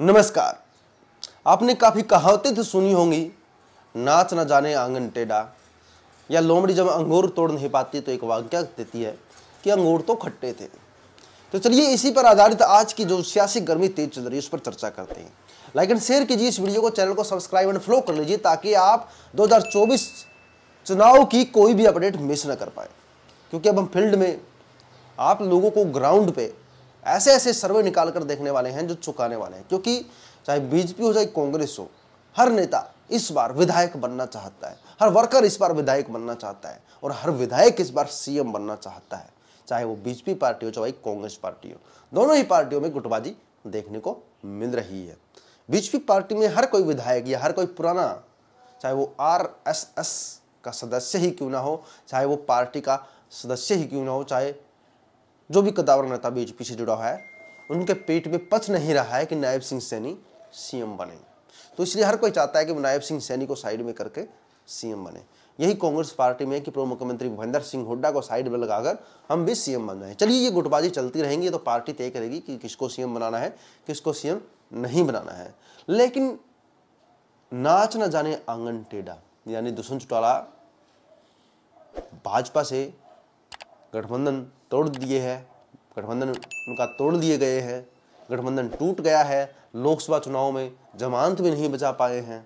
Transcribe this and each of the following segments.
नमस्कार आपने काफ़ी कहावतें तो सुनी होंगी नाच ना जाने आंगन टेढ़ा या लोमड़ी जब अंगूर तोड़ नहीं पाती तो एक वाक्य देती है कि अंगूर तो खट्टे थे तो चलिए इसी पर आधारित आज की जो सियासी गर्मी तेज चल रही है उस पर चर्चा करते हैं लाइक एंड शेयर कीजिए इस वीडियो को चैनल को सब्सक्राइब एंड फॉलो कर लीजिए ताकि आप 2024 चुनाव की कोई भी अपडेट मिस ना कर पाए क्योंकि अब हम फील्ड में आप लोगों को ग्राउंड पे ऐसे ऐसे सर्वे निकाल कर देखने वाले हैं जो चुकाने वाले हैं क्योंकि चाहे बीजेपी हो चाहे कांग्रेस हो हर नेता इस बार विधायक बनना चाहता है हर वर्कर इस बार विधायक बनना चाहता है और हर विधायक इस बार सीएम बनना चाहता है चाहे वो बीजेपी पार्टी हो चाहे कांग्रेस पार्टी हो दोनों ही पार्टियों में गुटबाजी देखने को मिल रही है बीजेपी पार्टी में हर कोई विधायक या हर कोई पुराना चाहे वो आर एस एस का सदस्य ही क्यों ना हो चाहे वो पार्टी का सदस्य ही क्यों ना हो चाहे जो भी कदावर नेता बीजेपी से जुड़ा हुआ है उनके पेट में पच नहीं रहा है कि नायब सिंह सैनी सीएम बने तो इसलिए हर कोई चाहता है कि नायब सिंह सैनी को साइड में करके सीएम बने यही कांग्रेस पार्टी में कि पूर्व मुख्यमंत्री भूपेंद्र सिंह हुड्डा को साइड में लगाकर हम भी सीएम बन जाए चलिए ये गुटबाजी चलती रहेंगी तो पार्टी तय करेगी कि किसको सीएम बनाना है किसको सीएम नहीं बनाना है लेकिन नाच न जाने आंगन टेढ़ा यानी दुष्यंत चौटाला भाजपा से गठबंधन तोड़ दिए हैं गठबंधन उनका तोड़ दिए गए हैं गठबंधन टूट गया है लोकसभा चुनाव में जमानत भी नहीं बचा पाए हैं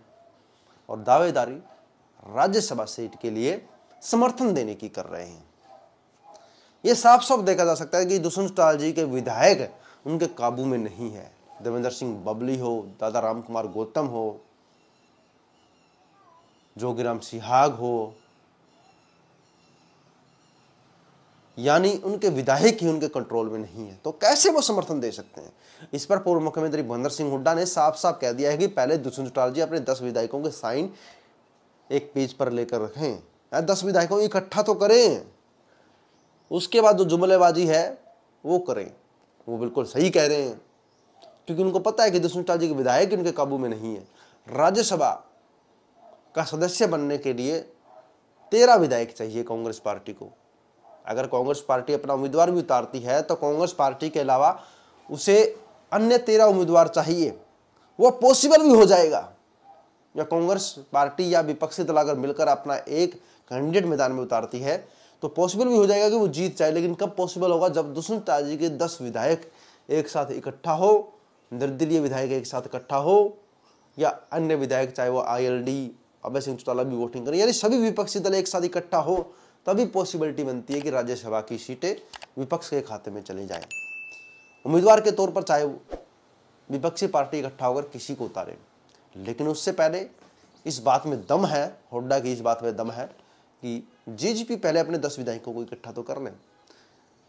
और दावेदारी राज्यसभा सीट के लिए समर्थन देने की कर रहे हैं यह साफ साफ देखा जा सकता है कि दुष्यंत चौटाला जी के विधायक उनके काबू में नहीं है देवेंद्र सिंह बबली हो दादा राम कुमार गौतम हो जोगीराम सिहाग हो यानी उनके विधायक ही उनके कंट्रोल में नहीं है तो कैसे वो समर्थन दे सकते हैं इस पर पूर्व मुख्यमंत्री भूपेंद्र सिंह हुड्डा ने साफ साफ कह दिया है कि पहले दुष्यंत चौटाला जी अपने दस विधायकों के साइन एक पेज पर लेकर रखें दस विधायकों इकट्ठा तो करें उसके बाद जो जुमलेबाजी है वो करें वो बिल्कुल सही कह रहे हैं क्योंकि उनको पता है कि दुष्यंत चौटाला जी के विधायक उनके काबू में नहीं है राज्यसभा का सदस्य बनने के लिए तेरह विधायक चाहिए कांग्रेस पार्टी को अगर कांग्रेस पार्टी अपना उम्मीदवार भी उतारती है तो कांग्रेस पार्टी के अलावा उसे अन्य तेरह उम्मीदवार चाहिए वो पॉसिबल भी हो जाएगा या कांग्रेस पार्टी या विपक्षी दल अगर मिलकर अपना एक कैंडिडेट मैदान में उतारती है तो पॉसिबल भी हो जाएगा कि वो जीत जाए लेकिन कब पॉसिबल होगा जब दुष्यंत ताजी के दस विधायक एक साथ इकट्ठा हो निर्दलीय विधायक एक साथ इकट्ठा हो या अन्य विधायक चाहे वो आईएलडी अभय सिंह चौटाला भी वोटिंग करें यानी सभी विपक्षी दल एक साथ इकट्ठा हो तभी पॉसिबिलिटी बनती है कि राज्यसभा की सीटें विपक्ष के खाते में चली जाए उम्मीदवार के तौर पर चाहे विपक्षी पार्टी इकट्ठा होकर किसी को उतारे लेकिन उससे पहले इस बात में दम है होड्डा की इस बात में दम है कि जीजीपी पहले अपने दस विधायकों को इकट्ठा तो कर लें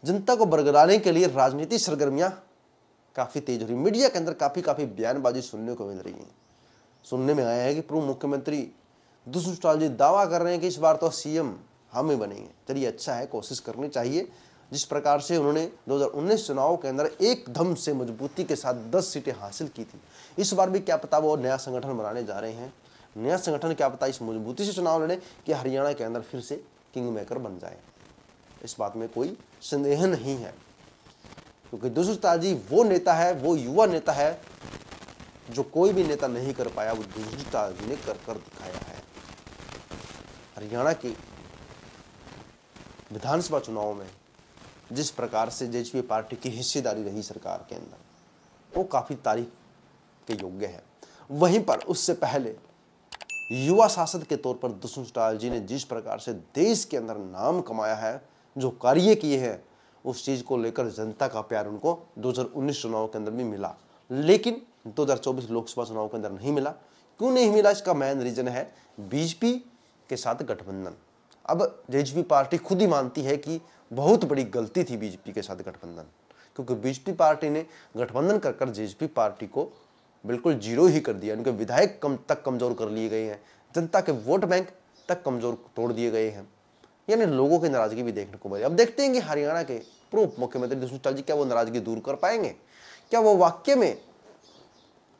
जनता को बरगलाने के लिए राजनीति सरगर्मियां काफ़ी तेज हो रही मीडिया के अंदर काफ़ी काफ़ी बयानबाजी सुनने को मिल रही है सुनने में आया है कि पूर्व मुख्यमंत्री दुष्यंत जी दावा कर रहे हैं कि इस बार तो सीएम हम ही बनेंगे चलिए अच्छा है कोशिश करनी चाहिए जिस प्रकार से उन्होंने 2019 चुनाव के अंदर एकदम से मजबूती के साथ 10 सीटें हासिल की थी इस बार भी क्या पता वो नया संगठन बनाने जा रहे हैं नया संगठन क्या पता इस मजबूती से चुनाव लड़े कि हरियाणा के अंदर फिर से किंग मेकर बन जाए इस बात में कोई संदेह नहीं है क्योंकि जी वो नेता है वो युवा नेता है जो कोई भी नेता नहीं कर पाया वो जी ने कर कर दिखाया है हरियाणा की विधानसभा चुनाव में जिस प्रकार से जे पार्टी की हिस्सेदारी रही सरकार के अंदर वो काफ़ी तारीफ के योग्य है वहीं पर उससे पहले युवा शासक के तौर पर दुष्यंत चौटाला जी ने जिस प्रकार से देश के अंदर नाम कमाया है जो कार्य किए हैं उस चीज़ को लेकर जनता का प्यार उनको 2019 चुनाव के अंदर भी मिला लेकिन 2024 लोकसभा चुनाव के अंदर नहीं मिला क्यों नहीं मिला इसका मेन रीज़न है बीजेपी के साथ गठबंधन अब जेजेपी पार्टी खुद ही मानती है कि बहुत बड़ी गलती थी बीजेपी के साथ गठबंधन क्योंकि बीजेपी पार्टी ने गठबंधन कर कर जेजेपी पार्टी को बिल्कुल जीरो ही कर दिया उनके विधायक कम तक कमज़ोर कर लिए गए हैं जनता के वोट बैंक तक कमज़ोर तोड़ दिए गए हैं यानी लोगों की नाराज़गी भी देखने को मिली अब देखते हैं कि हरियाणा के पूर्व मुख्यमंत्री चाल जी क्या वो नाराज़गी दूर कर पाएंगे क्या वो वाक्य में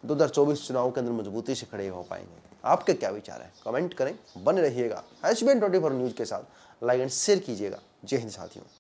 2024 चुनाव के अंदर मजबूती से खड़े हो पाएंगे आपके क्या विचार है कमेंट करें बने रहिएगा H B twenty four news के साथ लाइक एंड शेयर कीजिएगा जय हिंद साथियों